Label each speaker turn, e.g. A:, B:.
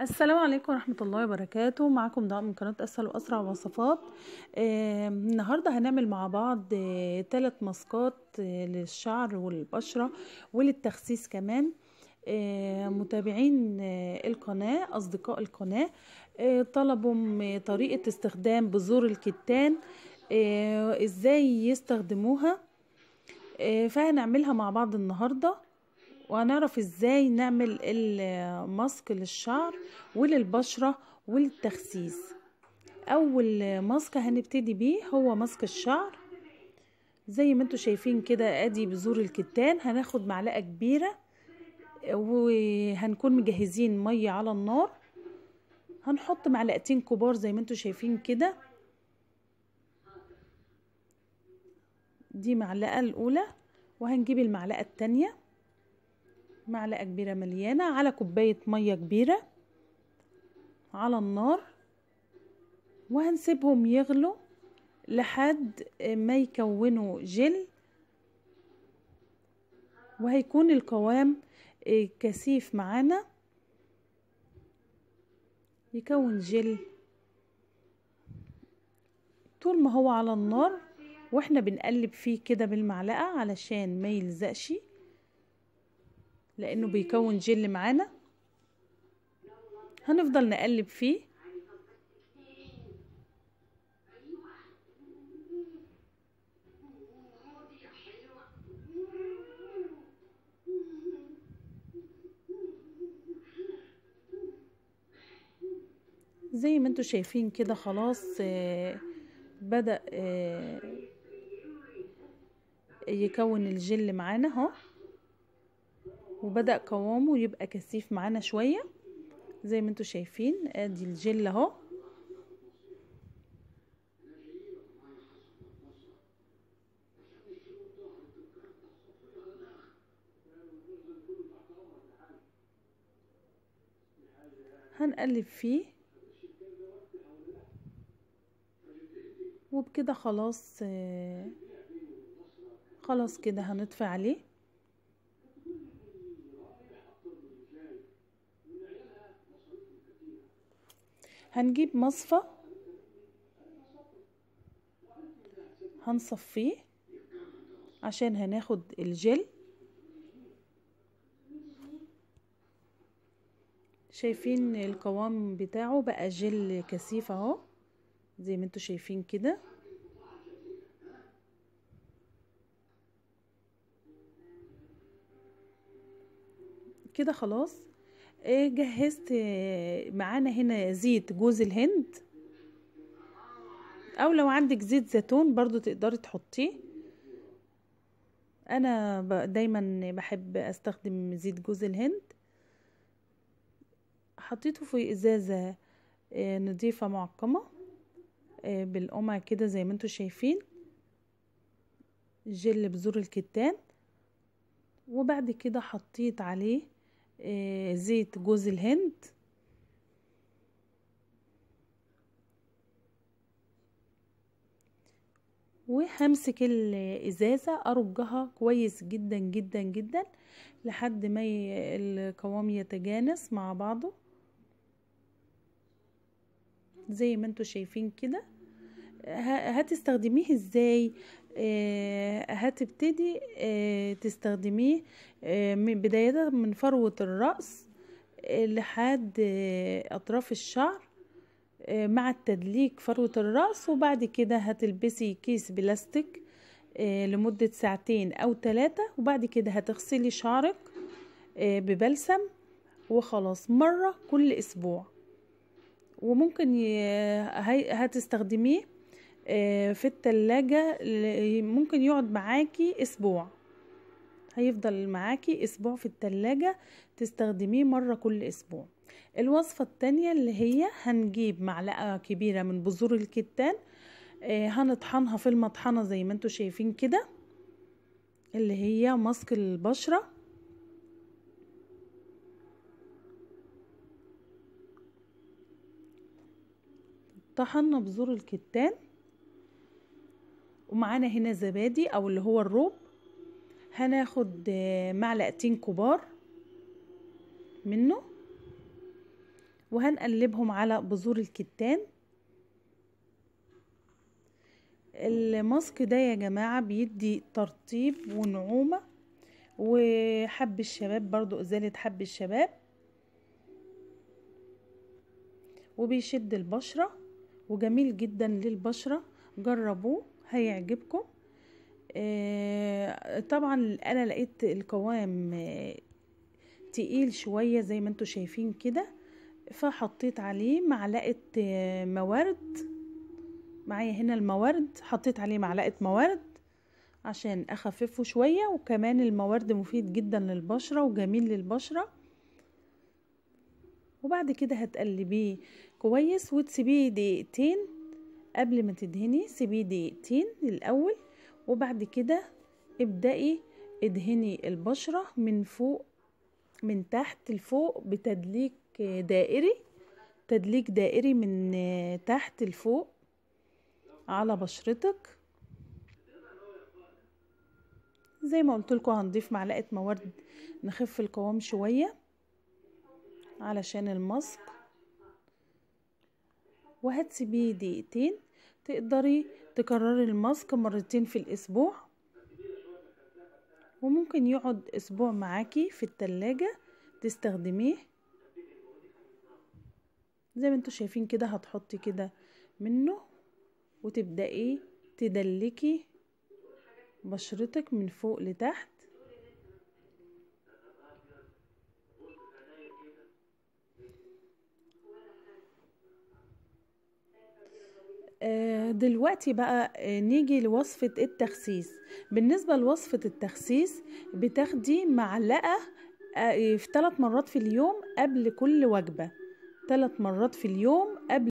A: السلام عليكم ورحمة الله وبركاته معكم دعاء من قناة أسهل وأسرع وصفات آه النهاردة هنعمل مع بعض ثلاث آه ماسكات آه للشعر والبشرة وللتخسيس كمان آه متابعين آه القناة أصدقاء القناة آه طلبوا طريقة استخدام بذور الكتان آه إزاي يستخدموها آه فهنعملها مع بعض النهاردة وهنعرف ازاي نعمل الماسك للشعر وللبشرة والتخسيس اول ماسك هنبتدي بيه هو ماسك الشعر زي ما انتوا شايفين كده ادي بذور الكتان هناخد معلقة كبيرة وهنكون مجهزين مية على النار هنحط معلقتين كبار زي ما انتوا شايفين كده دي معلقة الاولى وهنجيب المعلقة التانية معلقة كبيرة مليانة على كوباية مية كبيرة على النار وهنسيبهم يغلوا لحد ما يكونوا جل وهيكون القوام آه، كثيف معانا يكون جل طول ما هو على النار واحنا بنقلب فيه كده بالمعلقة علشان ما يلزقش لانه بيكون جل معانا هنفضل نقلب فيه زي ما انتوا شايفين كده خلاص آه، بدأ آه، يكون الجل معانا اهو وبدأ قوامه يبقى كثيف معانا شوية زي ما انتوا شايفين ادي الجل اهو هنقلب فيه وبكده خلاص آه، خلاص كده هنطفي عليه هنجيب مصفى هنصفيه عشان هناخد الجل شايفين القوام بتاعه بقى جل كثيف اهو زي ما انتوا شايفين كده كده خلاص ايه جهزت معانا هنا زيت جوز الهند او لو عندك زيت زيتون برضو تقدري تحطيه انا دايما بحب استخدم زيت جوز الهند حطيته في ازازة آه، نضيفة معقمة آه، بالقمع كده زي ما انتوا شايفين جل بذور الكتان وبعد كده حطيت عليه آه، زيت جوز الهند وهمسك الازازه ارجها كويس جدا جدا جدا لحد ما القوام يتجانس مع بعضه زي ما انتوا شايفين كده هتستخدميه ازاي آه، هتبتدي آه، تستخدميه آه، من بداية من فروة الرأس لحد أطراف الشعر مع التدليك فروة الرأس وبعد كده هتلبسي كيس بلاستيك لمدة ساعتين أو ثلاثة وبعد كده هتغسلي شعرك ببلسم وخلاص مرة كل أسبوع وممكن هتستخدميه آه، في التلاجة ممكن يقعد معاكي اسبوع هيفضل معاكي اسبوع في التلاجة تستخدميه مرة كل اسبوع الوصفة التانية اللي هي هنجيب معلقة كبيرة من بذور الكتان آه، هنطحنها في المطحنة زي ما انتوا شايفين كده اللي هي ماسك البشرة طحنا بذور الكتان ومعانا هنا زبادي او اللي هو الروب هناخد آه، معلقتين كبار منه وهنقلبهم على بذور الكتان الماسك ده يا جماعة بيدي ترطيب ونعومة وحب الشباب برضو ازالة حب الشباب وبيشد البشرة وجميل جدا للبشرة جربوه هيعجبكم آه، طبعا انا لقيت القوام آه، تقيل شوية زي ما انتوا شايفين كده فحطيت عليه معلقة آه، موارد معايا هنا الموارد حطيت عليه معلقة موارد عشان اخففه شوية وكمان الموارد مفيد جدا للبشرة وجميل للبشرة وبعد كده هتقلبيه كويس وتسيبيه دقيقتين قبل ما تدهني سيبيه دقيقتين الأول وبعد كده ابدأي ادهني البشرة من فوق من تحت لفوق بتدليك دائري تدليك دائري من تحت لفوق على بشرتك زي ما قلت لكم هنضيف معلقه موارد نخف القوام شويه علشان الماسك وهتسيبيه دقيقتين تقدري تكرري الماسك مرتين في الأسبوع وممكن يقعد أسبوع معاكي في التلاجة تستخدميه زي ما انتوا شايفين كده هتحطي كده منه وتبدأي تدلكي بشرتك من فوق لتحت آه، دلوقتي بقى آه، نيجي لوصفة التخسيس بالنسبة لوصفة التخسيس بتاخدي معلقة آه، في ثلاث مرات في اليوم قبل كل وجبة ثلاث مرات في اليوم قبل